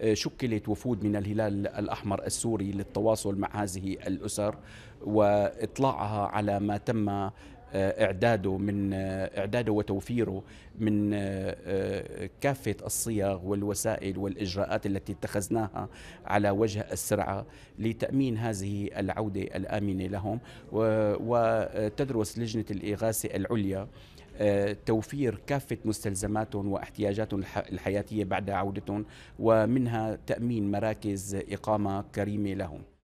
آه، شكلت وفود من الهلال الأحمر السوري للتواصل مع هذه الأسر وإطلاعها على ما تم آه، اعداده من آه، اعداده وتوفيره من آه، كافه الصيغ والوسائل والاجراءات التي اتخذناها على وجه السرعه لتامين هذه العوده الامنه لهم وتدرس لجنه الاغاثه العليا توفير كافة مستلزماتهم واحتياجاتهم الحياتية بعد عودتهم ومنها تأمين مراكز إقامة كريمة لهم